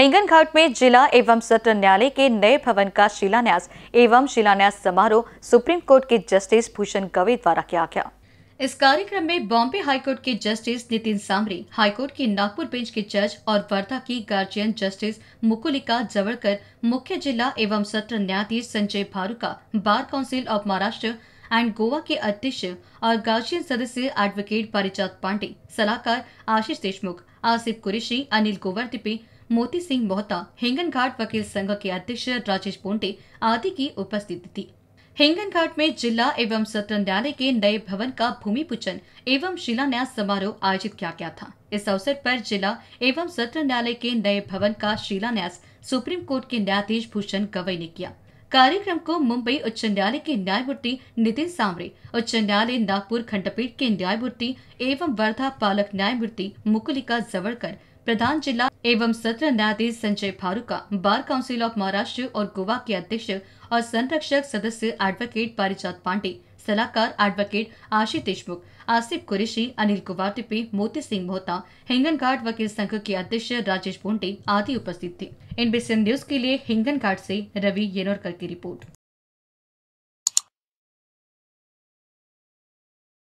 हिंगन घाट में जिला एवं सत्र न्यायालय के नए भवन का शिलान्यास एवं शिलान्यास समारोह सुप्रीम कोर्ट के जस्टिस भूषण गवे द्वारा किया गया इस कार्यक्रम में बॉम्बे हाईकोर्ट के जस्टिस नितिन सामरी हाईकोर्ट की नागपुर बेंच के जज और वर्धा की गार्जियन जस्टिस मुकुलिका जवड़कर मुख्य जिला एवं सत्र न्यायाधीश Sanjay Bharuka bar council of Maharashtra and Goa के अध्यक्ष और गार्जियन सदस्य एडवोकेट पारिजात पांडे सलाहकार आशीष देशमुख आसिफ कुरेशी अनिल गोवर्धिपी मोती सिंह मोहता हिंगन घाट वकील संघ के अध्यक्ष राजेश पोंटे आदि की उपस्थिति थी हिंगन घाट में जिला एवं सत्र न्यायालय के नए भवन का भूमि पूजन एवं शिलान्यास समारोह आयोजित किया गया था इस अवसर पर जिला एवं सत्र न्यायालय के नए भवन का शिलान्यास सुप्रीम कोर्ट के न्यायाधीश भूषण गवई ने किया कार्यक्रम को मुंबई उच्च न्यायालय के न्यायमूर्ति नितिन सामरे उच्च न्यायालय नागपुर खंडपीठ के न्यायमूर्ति एवं वर्धा पालक न्यायमूर्ति मुकुलिका जवरकर प्रधान जिला एवं सत्र न्यायाधीश Sanjay Pharuka bar council of Maharashtra और गोवा के अध्यक्ष और संरक्षक सदस्य एडवोकेट पारिजात पांडे सलाहकार एडवोकेट आशीष देशमुख आसिफ कुरेशी अनिल कुमार कुवाटिपे मोती सिंह मोहता हिंगन घाट वकील संघ के अध्यक्ष राजेश बोंडे आदि उपस्थित थे एनबीसी न्यूज के लिए घाट से रवि येनोरकर की रिपोर्ट